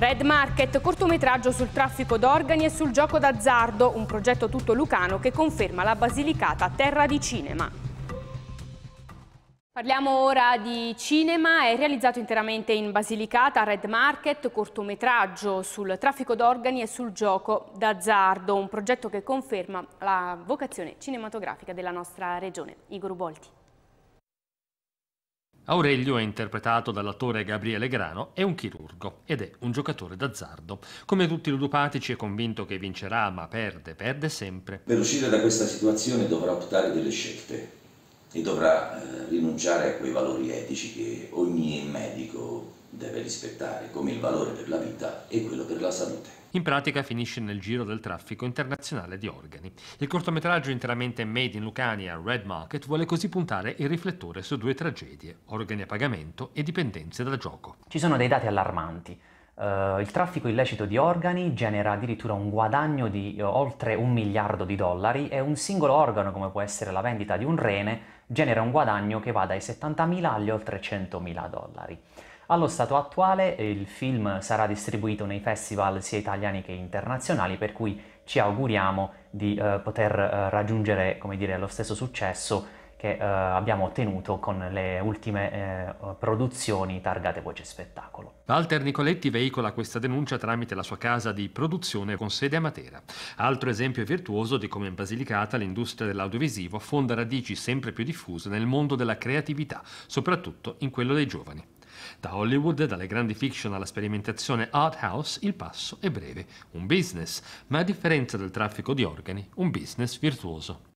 Red Market, cortometraggio sul traffico d'organi e sul gioco d'azzardo, un progetto tutto lucano che conferma la Basilicata terra di cinema. Parliamo ora di cinema, è realizzato interamente in Basilicata, Red Market, cortometraggio sul traffico d'organi e sul gioco d'azzardo, un progetto che conferma la vocazione cinematografica della nostra regione. Igor Bolti. Aurelio è interpretato dall'attore Gabriele Grano, è un chirurgo ed è un giocatore d'azzardo. Come tutti i ludopatici è convinto che vincerà, ma perde, perde sempre. Per uscire da questa situazione dovrà optare delle scelte e dovrà eh, rinunciare a quei valori etici che ogni deve rispettare come il valore per la vita e quello per la salute. In pratica finisce nel giro del traffico internazionale di organi. Il cortometraggio interamente made in Lucania, Red Market, vuole così puntare il riflettore su due tragedie, organi a pagamento e dipendenze da gioco. Ci sono dei dati allarmanti. Uh, il traffico illecito di organi genera addirittura un guadagno di eh, oltre un miliardo di dollari e un singolo organo, come può essere la vendita di un rene, genera un guadagno che va dai 70.000 agli oltre 100.000 dollari. Allo stato attuale eh, il film sarà distribuito nei festival sia italiani che internazionali, per cui ci auguriamo di uh, poter raggiungere dire, lo stesso successo che eh, abbiamo ottenuto con le ultime eh, produzioni targate Voce Spettacolo. Walter Nicoletti veicola questa denuncia tramite la sua casa di produzione con sede a Matera. Altro esempio virtuoso di come in Basilicata l'industria dell'audiovisivo affonda radici sempre più diffuse nel mondo della creatività, soprattutto in quello dei giovani. Da Hollywood, dalle grandi fiction alla sperimentazione art house, il passo è breve, un business, ma a differenza del traffico di organi, un business virtuoso.